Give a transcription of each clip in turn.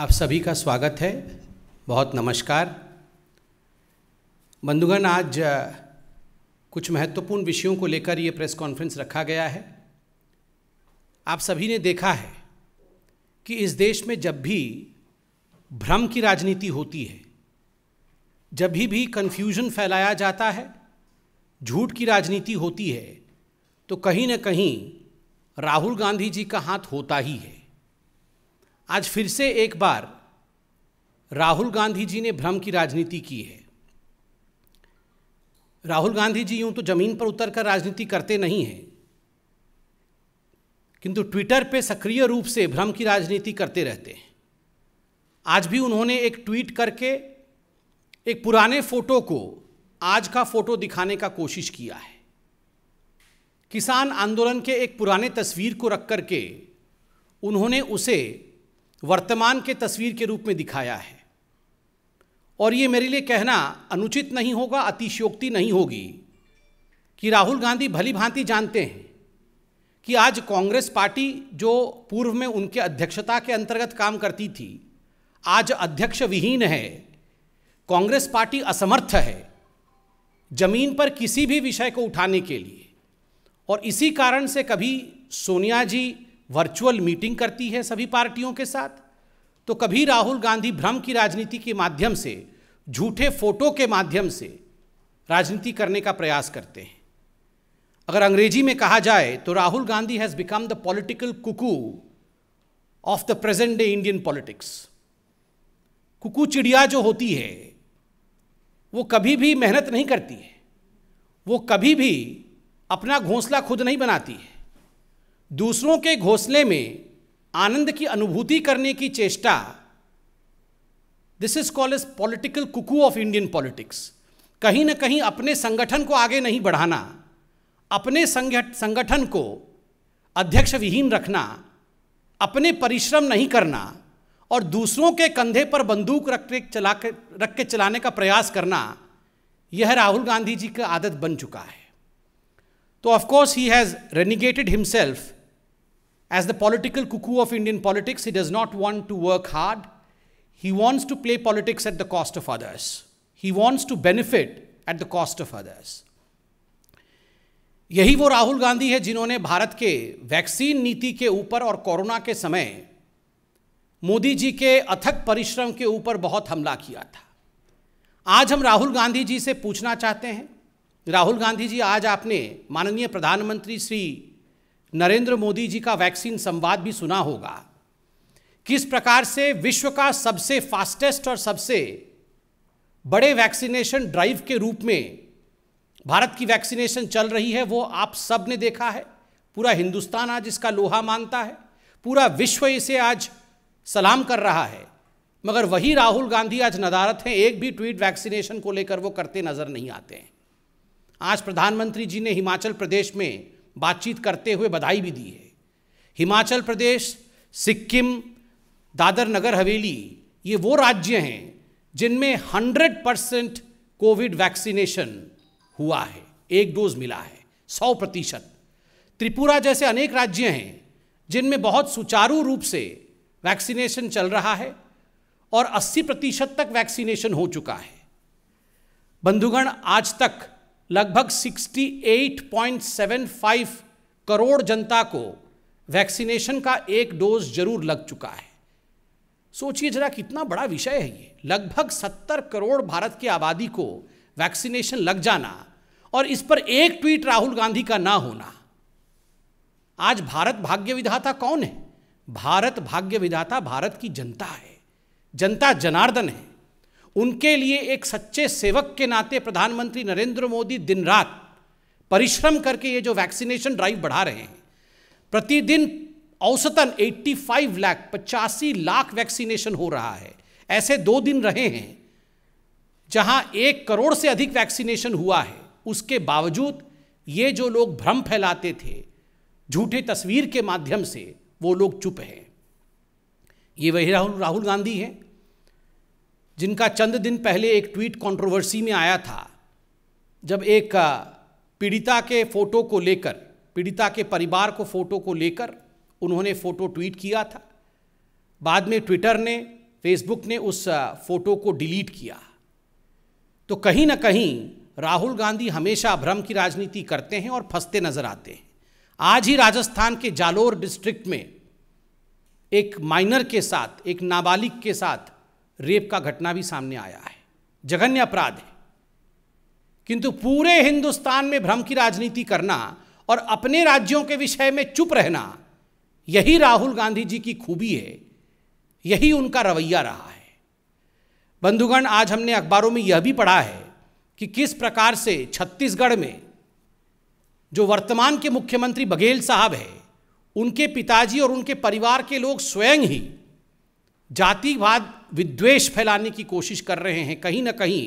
आप सभी का स्वागत है बहुत नमस्कार बंधुगण आज कुछ महत्वपूर्ण विषयों को लेकर ये प्रेस कॉन्फ्रेंस रखा गया है आप सभी ने देखा है कि इस देश में जब भी भ्रम की राजनीति होती है जब भी भी कन्फ्यूजन फैलाया जाता है झूठ की राजनीति होती है तो कहीं ना कहीं राहुल गांधी जी का हाथ होता ही है आज फिर से एक बार राहुल गांधी जी ने भ्रम की राजनीति की है राहुल गांधी जी यूं तो जमीन पर उतरकर राजनीति करते नहीं हैं किंतु ट्विटर पे सक्रिय रूप से भ्रम की राजनीति करते रहते हैं आज भी उन्होंने एक ट्वीट करके एक पुराने फोटो को आज का फोटो दिखाने का कोशिश किया है किसान आंदोलन के एक पुराने तस्वीर को रख करके उन्होंने उसे वर्तमान के तस्वीर के रूप में दिखाया है और ये मेरे लिए कहना अनुचित नहीं होगा अतिशयोक्ति नहीं होगी कि राहुल गांधी भली भांति जानते हैं कि आज कांग्रेस पार्टी जो पूर्व में उनके अध्यक्षता के अंतर्गत काम करती थी आज अध्यक्ष विहीन है कांग्रेस पार्टी असमर्थ है जमीन पर किसी भी विषय को उठाने के लिए और इसी कारण से कभी सोनिया जी वर्चुअल मीटिंग करती है सभी पार्टियों के साथ तो कभी राहुल गांधी भ्रम की राजनीति के माध्यम से झूठे फोटो के माध्यम से राजनीति करने का प्रयास करते हैं अगर अंग्रेजी में कहा जाए तो Rahul Gandhi has become the political cuckoo of the present day Indian politics cuckoo चिड़िया जो होती है वो कभी भी मेहनत नहीं करती है वो कभी भी अपना घोंसला खुद नहीं बनाती है दूसरों के घोंसले में आनंद की अनुभूति करने की चेष्टा this is called as political cuckoo of Indian politics कहीं ना कहीं अपने संगठन को आगे नहीं बढ़ाना अपने संगठन को अध्यक्ष विहीन रखना अपने परिश्रम नहीं करना और दूसरों के कंधे पर बंदूक रख के चला कर रख के चलाने का प्रयास करना यह राहुल गांधी जी का आदत बन चुका है तो of course he has renegated himself As the political cuckoo of Indian politics, he does not want to work hard. He wants to play politics at the cost of others. He wants to benefit at the cost of others. यही वो राहुल गांधी है जिन्होंने भारत के vaccine नीति के ऊपर और corona के समय मोदी जी के अथक परिश्रम के ऊपर बहुत हमला किया था आज हम राहुल गांधी जी से पूछना चाहते हैं राहुल गांधी जी आज आपने माननीय प्रधानमंत्री श्री नरेंद्र मोदी जी का वैक्सीन संवाद भी सुना होगा किस प्रकार से विश्व का सबसे फास्टेस्ट और सबसे बड़े वैक्सीनेशन ड्राइव के रूप में भारत की वैक्सीनेशन चल रही है वो आप सब ने देखा है पूरा हिंदुस्तान आज इसका लोहा मानता है पूरा विश्व इसे आज सलाम कर रहा है मगर वही राहुल गांधी आज नदारत हैं एक भी ट्वीट वैक्सीनेशन को लेकर वो करते नजर नहीं आते हैं आज प्रधानमंत्री जी ने हिमाचल प्रदेश में बातचीत करते हुए बधाई भी दी है हिमाचल प्रदेश सिक्किम दादर नगर हवेली ये वो राज्य हैं जिनमें 100 परसेंट कोविड वैक्सीनेशन हुआ है एक डोज मिला है 100 प्रतिशत त्रिपुरा जैसे अनेक राज्य हैं जिनमें बहुत सुचारू रूप से वैक्सीनेशन चल रहा है और 80 प्रतिशत तक वैक्सीनेशन हो चुका है बंधुगण आज तक लगभग 68.75 करोड़ जनता को वैक्सीनेशन का एक डोज जरूर लग चुका है सोचिए जरा कितना बड़ा विषय है ये लगभग 70 करोड़ भारत की आबादी को वैक्सीनेशन लग जाना और इस पर एक ट्वीट राहुल गांधी का ना होना आज भारत भाग्य विधाता कौन है भारत भाग्य विधाता भारत की जनता है जनता जनार्दन है उनके लिए एक सच्चे सेवक के नाते प्रधानमंत्री नरेंद्र मोदी दिन रात परिश्रम करके ये जो वैक्सीनेशन ड्राइव बढ़ा रहे हैं प्रतिदिन औसतन 85 लाख पचासी लाख वैक्सीनेशन हो रहा है ऐसे दो दिन रहे हैं जहां एक करोड़ से अधिक वैक्सीनेशन हुआ है उसके बावजूद ये जो लोग भ्रम फैलाते थे झूठे तस्वीर के माध्यम से वो लोग चुप हैं ये वही राहुल राहुल गांधी हैं जिनका चंद दिन पहले एक ट्वीट कंट्रोवर्सी में आया था जब एक पीड़िता के फोटो को लेकर पीड़िता के परिवार को फोटो को लेकर उन्होंने फोटो ट्वीट किया था बाद में ट्विटर ने फेसबुक ने उस फोटो को डिलीट किया तो कहीं ना कहीं राहुल गांधी हमेशा भ्रम की राजनीति करते हैं और फंसते नजर आते हैं आज ही राजस्थान के जालोर डिस्ट्रिक्ट में एक माइनर के साथ एक नाबालिग के साथ रेप का घटना भी सामने आया है जघन्य अपराध है किंतु पूरे हिंदुस्तान में भ्रम की राजनीति करना और अपने राज्यों के विषय में चुप रहना यही राहुल गांधी जी की खूबी है यही उनका रवैया रहा है बंधुगण आज हमने अखबारों में यह भी पढ़ा है कि किस प्रकार से छत्तीसगढ़ में जो वर्तमान के मुख्यमंत्री बघेल साहब हैं उनके पिताजी और उनके परिवार के लोग स्वयं ही जातिवाद विद्वेष फैलाने की कोशिश कर रहे हैं कहीं ना कहीं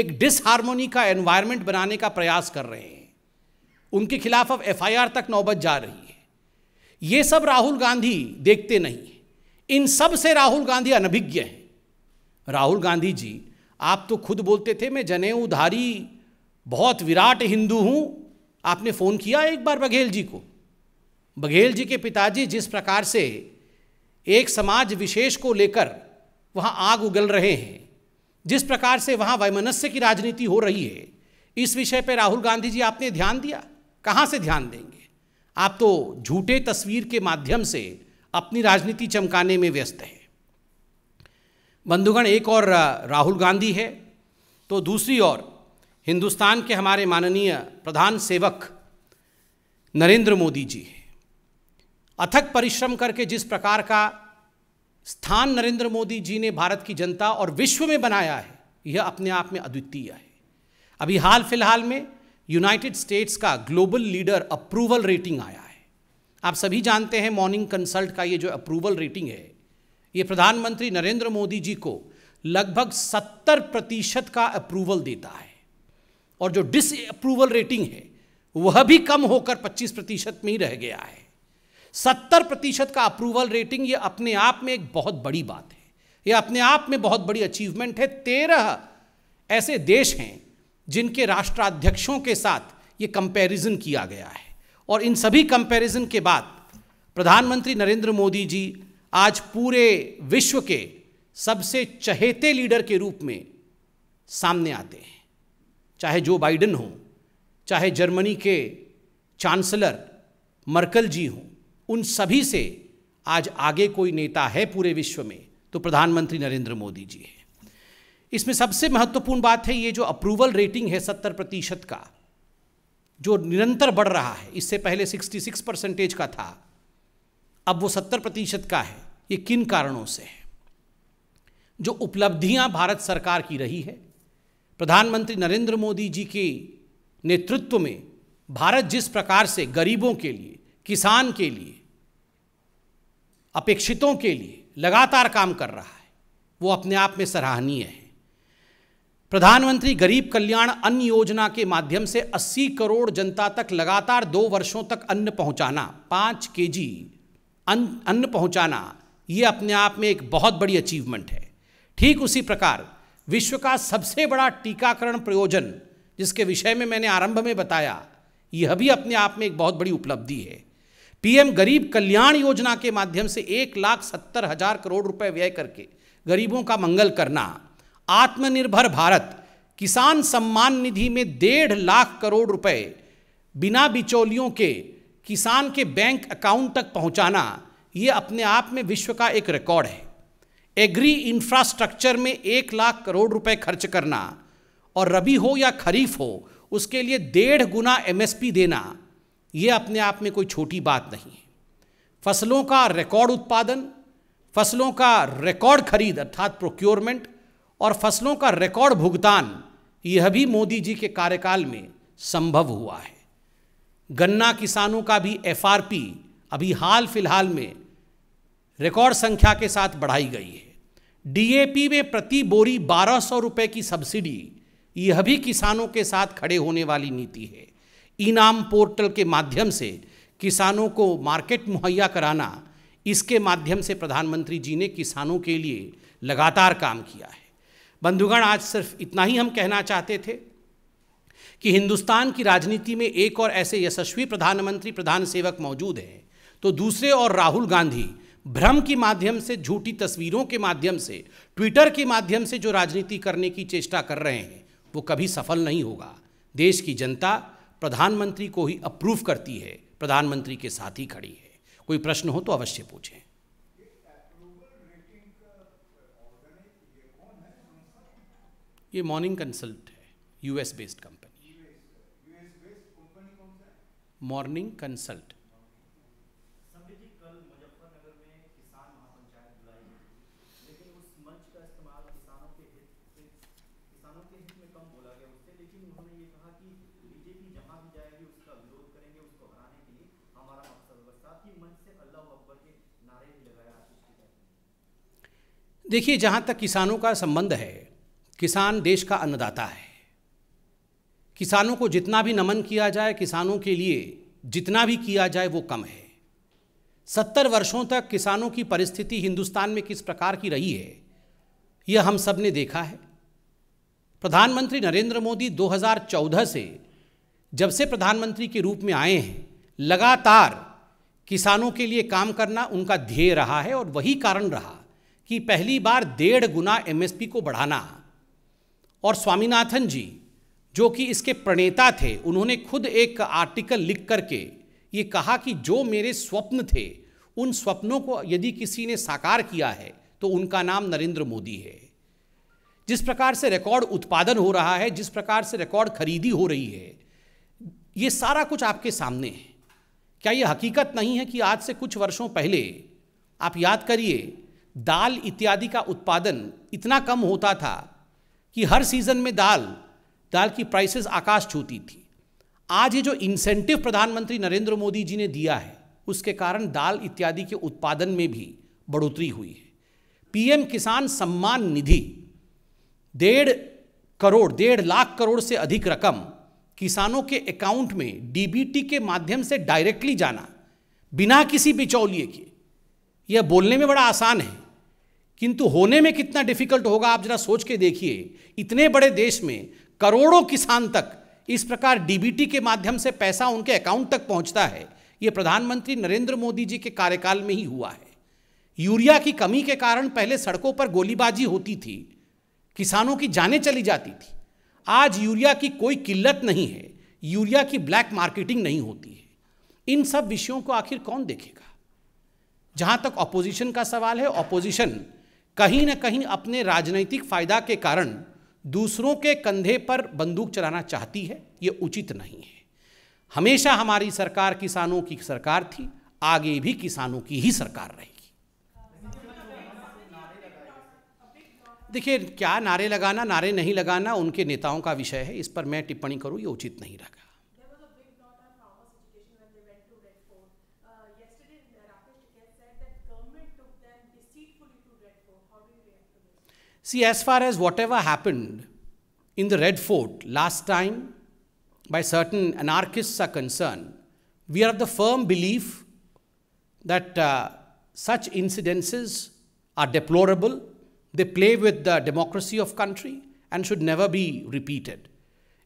एक डिसहारमोनी का एनवायरनमेंट बनाने का प्रयास कर रहे हैं उनके खिलाफ अब एफआईआर तक नौबत जा रही है ये सब राहुल गांधी देखते नहीं इन सब से राहुल गांधी अनभिज्ञ हैं राहुल गांधी जी आप तो खुद बोलते थे मैं जनेऊधारी बहुत विराट हिंदू हूं आपने फ़ोन किया एक बार बघेल जी को बघेल जी के पिताजी जिस प्रकार से एक समाज विशेष को लेकर वहाँ आग उगल रहे हैं जिस प्रकार से वहाँ वैमनस्य की राजनीति हो रही है इस विषय पर राहुल गांधी जी आपने ध्यान दिया कहाँ से ध्यान देंगे आप तो झूठे तस्वीर के माध्यम से अपनी राजनीति चमकाने में व्यस्त है बंधुगण एक और राहुल गांधी है तो दूसरी ओर हिंदुस्तान के हमारे माननीय प्रधान सेवक नरेंद्र मोदी जी है अथक परिश्रम करके जिस प्रकार का स्थान नरेंद्र मोदी जी ने भारत की जनता और विश्व में बनाया है यह अपने आप में अद्वितीय है अभी हाल फिलहाल में यूनाइटेड स्टेट्स का ग्लोबल लीडर अप्रूवल रेटिंग आया है आप सभी जानते हैं मॉर्निंग कंसल्ट का ये जो अप्रूवल रेटिंग है ये प्रधानमंत्री नरेंद्र मोदी जी को लगभग 70 प्रतिशत का अप्रूवल देता है और जो डिस अप्रूवल रेटिंग है वह भी कम होकर 25 प्रतिशत में ही रह गया है सत्तर प्रतिशत का अप्रूवल रेटिंग ये अपने आप में एक बहुत बड़ी बात है ये अपने आप में बहुत बड़ी अचीवमेंट है तेरह ऐसे देश हैं जिनके राष्ट्राध्यक्षों के साथ ये कंपैरिजन किया गया है और इन सभी कंपैरिजन के बाद प्रधानमंत्री नरेंद्र मोदी जी आज पूरे विश्व के सबसे चहेते लीडर के रूप में सामने आते हैं चाहे जो बाइडन हो चाहे जर्मनी के चांसलर मर्कल जी हों उन सभी से आज आगे कोई नेता है पूरे विश्व में तो प्रधानमंत्री नरेंद्र मोदी जी हैं इसमें सबसे महत्वपूर्ण बात है ये जो अप्रूवल रेटिंग है सत्तर प्रतिशत का जो निरंतर बढ़ रहा है इससे पहले सिक्सटी सिक्स परसेंटेज का था अब वो सत्तर प्रतिशत का है ये किन कारणों से है जो उपलब्धियां भारत सरकार की रही है प्रधानमंत्री नरेंद्र मोदी जी के नेतृत्व में भारत जिस प्रकार से गरीबों के लिए किसान के लिए अपेक्षितों के लिए लगातार काम कर रहा है वो अपने आप में सराहनीय है प्रधानमंत्री गरीब कल्याण अन्न योजना के माध्यम से 80 करोड़ जनता तक लगातार दो वर्षों तक अन्न पहुंचाना पाँच के जी अन्न अन्न पहुंचाना ये अपने आप में एक बहुत बड़ी अचीवमेंट है ठीक उसी प्रकार विश्व का सबसे बड़ा टीकाकरण प्रयोजन जिसके विषय में मैंने आरंभ में बताया यह भी अपने आप में एक बहुत बड़ी उपलब्धि है पीएम गरीब कल्याण योजना के माध्यम से एक लाख सत्तर हजार करोड़ रुपए व्यय करके गरीबों का मंगल करना आत्मनिर्भर भारत किसान सम्मान निधि में डेढ़ लाख करोड़ रुपए बिना बिचौलियों के किसान के बैंक अकाउंट तक पहुंचाना ये अपने आप में विश्व का एक रिकॉर्ड है एग्री इंफ्रास्ट्रक्चर में एक लाख करोड़ रुपए खर्च करना और रबी हो या खरीफ हो उसके लिए डेढ़ गुना एमएसपी देना ये अपने आप में कोई छोटी बात नहीं है फसलों का रिकॉर्ड उत्पादन फसलों का रिकॉर्ड खरीद अर्थात प्रोक्योरमेंट और फसलों का रिकॉर्ड भुगतान यह भी मोदी जी के कार्यकाल में संभव हुआ है गन्ना किसानों का भी एफआरपी अभी हाल फिलहाल में रिकॉर्ड संख्या के साथ बढ़ाई गई है डीएपी में प्रति बोरी बारह सौ रुपये की सब्सिडी यह भी किसानों के साथ खड़े होने वाली नीति है इनाम पोर्टल के माध्यम से किसानों को मार्केट मुहैया कराना इसके माध्यम से प्रधानमंत्री जी ने किसानों के लिए लगातार काम किया है बंधुगण आज सिर्फ इतना ही हम कहना चाहते थे कि हिंदुस्तान की राजनीति में एक और ऐसे यशस्वी प्रधानमंत्री प्रधान सेवक मौजूद हैं तो दूसरे और राहुल गांधी भ्रम के माध्यम से झूठी तस्वीरों के माध्यम से ट्विटर के माध्यम से जो राजनीति करने की चेष्टा कर रहे हैं वो कभी सफल नहीं होगा देश की जनता प्रधानमंत्री को ही अप्रूव करती है प्रधानमंत्री के साथ ही खड़ी है कोई प्रश्न हो तो अवश्य पूछें ये मॉर्निंग कंसल्ट है US based company Morning Consult देखिए जहाँ तक किसानों का संबंध है किसान देश का अन्नदाता है किसानों को जितना भी नमन किया जाए किसानों के लिए जितना भी किया जाए वो कम है सत्तर वर्षों तक किसानों की परिस्थिति हिंदुस्तान में किस प्रकार की रही है यह हम सब ने देखा है प्रधानमंत्री नरेंद्र मोदी 2014 से जब से प्रधानमंत्री के रूप में आए हैं लगातार किसानों के लिए काम करना उनका ध्येय रहा है और वही कारण रहा कि पहली बार डेढ़ गुना एमएसपी को बढ़ाना और स्वामीनाथन जी जो कि इसके प्रणेता थे उन्होंने खुद एक आर्टिकल लिख करके ये कहा कि जो मेरे स्वप्न थे उन स्वप्नों को यदि किसी ने साकार किया है तो उनका नाम नरेंद्र मोदी है जिस प्रकार से रिकॉर्ड उत्पादन हो रहा है जिस प्रकार से रिकॉर्ड खरीदी हो रही है ये सारा कुछ आपके सामने है क्या ये हकीकत नहीं है कि आज से कुछ वर्षों पहले आप याद करिए दाल इत्यादि का उत्पादन इतना कम होता था कि हर सीज़न में दाल दाल की प्राइसेस आकाश छूती थी आज ये जो इंसेंटिव प्रधानमंत्री नरेंद्र मोदी जी ने दिया है उसके कारण दाल इत्यादि के उत्पादन में भी बढ़ोतरी हुई है पीएम किसान सम्मान निधि डेढ़ करोड़ डेढ़ लाख करोड़ से अधिक रकम किसानों के अकाउंट में डीबीटी के माध्यम से डायरेक्टली जाना बिना किसी बिचौलिए के यह बोलने में बड़ा आसान है किंतु होने में कितना डिफिकल्ट होगा आप जरा सोच के देखिए इतने बड़े देश में करोड़ों किसान तक इस प्रकार डीबीटी के माध्यम से पैसा उनके अकाउंट तक पहुंचता है ये प्रधानमंत्री नरेंद्र मोदी जी के कार्यकाल में ही हुआ है यूरिया की कमी के कारण पहले सड़कों पर गोलीबाजी होती थी किसानों की जाने चली जाती थी आज यूरिया की कोई किल्लत नहीं है यूरिया की ब्लैक मार्केटिंग नहीं होती है इन सब विषयों को आखिर कौन देखेगा जहां तक ऑपोजिशन का सवाल है ऑपोजिशन कहीं ना कहीं अपने राजनीतिक फायदा के कारण दूसरों के कंधे पर बंदूक चलाना चाहती है ये उचित नहीं है हमेशा हमारी सरकार किसानों की सरकार थी आगे भी किसानों की ही सरकार रहेगी देखिए क्या नारे लगाना नारे नहीं लगाना उनके नेताओं का विषय है इस पर मैं टिप्पणी करूँ ये उचित नहीं रहेगा See, as far as whatever happened in the Red Fort last time by certain anarchists are concerned, we are of the firm belief that uh, such incidences are deplorable, they play with the democracy of country and should never be repeated.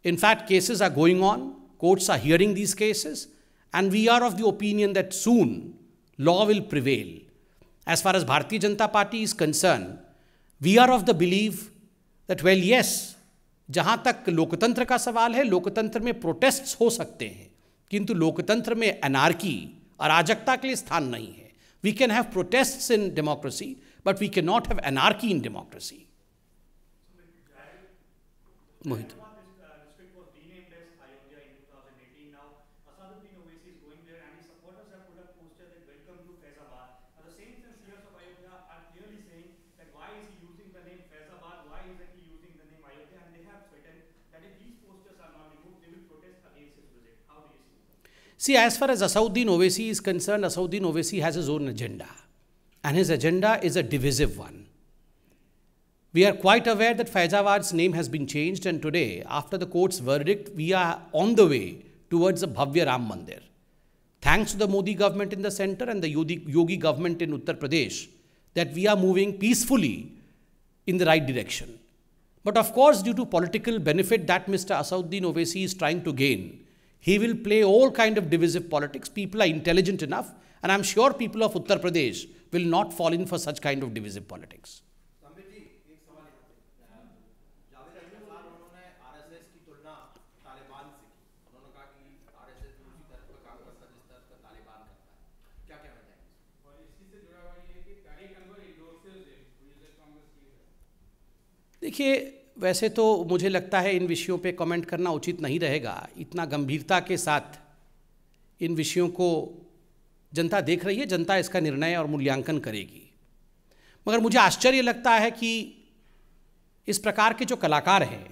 In fact, cases are going on, courts are hearing these cases, and we are of the opinion that soon law will prevail. As far as Bharti Janata Party is concerned, we are of the believe that well yes जहां तक लोकतंत्र का सवाल है लोकतंत्र में protests हो सकते हैं किंतु लोकतंत्र में अनार्की अराजकता के लिए स्थान नहीं है we can have protest in democracy but we can not have anarchy in democracy Mohit See, as far as Asauddin Owaisi is concerned, Asauddin Owaisi has his own agenda. And his agenda is a divisive one. We are quite aware that Faizabad's name has been changed, and today, after the court's verdict, we are on the way towards the Bhavya Ram Mandir. Thanks to the Modi government in the center and the Yogi government in Uttar Pradesh, that we are moving peacefully in the right direction. But of course, due to political benefit that Mr. Asauddin Owaisi is trying to gain, He will play all kind of divisive politics. People are intelligent enough, and I'm sure people of Uttar Pradesh will not fall in for such kind of divisive politics. देखिए वैसे तो मुझे लगता है इन विषयों पे comment करना उचित नहीं रहेगा इतना गंभीरता के साथ इन विषयों को जनता देख रही है जनता इसका निर्णय और मूल्यांकन करेगी मगर मुझे आश्चर्य लगता है कि इस प्रकार के जो कलाकार हैं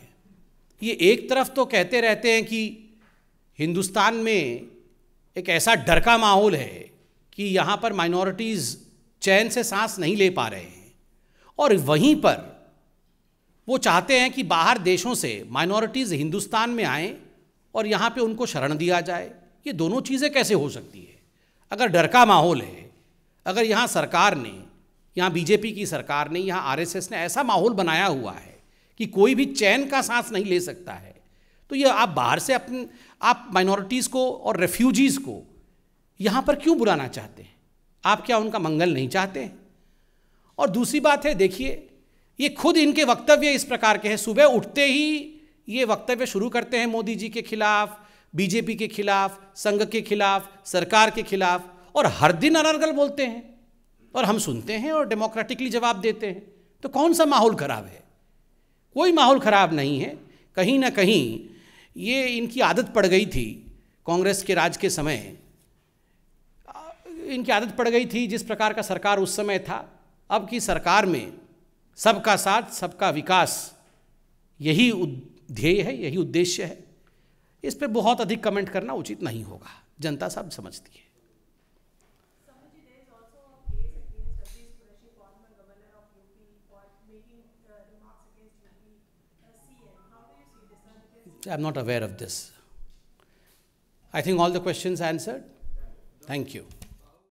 ये एक तरफ तो कहते रहते हैं कि हिंदुस्तान में एक ऐसा डर का माहौल है कि यहाँ पर माइनॉरिटीज़ चैन से सांस नहीं ले पा रहे हैं और वहीं पर वो चाहते हैं कि बाहर देशों से माइनॉरिटीज़ हिंदुस्तान में आएँ और यहाँ पे उनको शरण दिया जाए ये दोनों चीज़ें कैसे हो सकती है अगर डर का माहौल है अगर यहाँ सरकार ने यहाँ बीजेपी की सरकार ने यहाँ आरएसएस ने ऐसा माहौल बनाया हुआ है कि कोई भी चैन का सांस नहीं ले सकता है तो ये आप बाहर से अपने आप माइनॉरिटीज़ को और रेफ्यूजीज़ को यहाँ पर क्यों बुलाना चाहते हैं आप क्या उनका मंगल नहीं चाहते हैं और दूसरी बात है देखिए ये खुद इनके वक्तव्य इस प्रकार के हैं सुबह उठते ही ये वक्तव्य शुरू करते हैं मोदी जी के खिलाफ बीजेपी के खिलाफ संघ के खिलाफ सरकार के खिलाफ और हर दिन अनर्गल बोलते हैं और हम सुनते हैं और डेमोक्रेटिकली जवाब देते हैं तो कौन सा माहौल खराब है कोई माहौल खराब नहीं है कहीं ना कहीं ये इनकी आदत पड़ गई थी कांग्रेस के राज के समय इनकी आदत पड़ गई थी जिस प्रकार का सरकार उस समय था अब की सरकार में सबका साथ सबका विकास यही ध्येय है यही उद्देश्य है इस पर बहुत अधिक कमेंट करना उचित नहीं होगा जनता सब समझती है I am not aware of this I think all the question answered thank you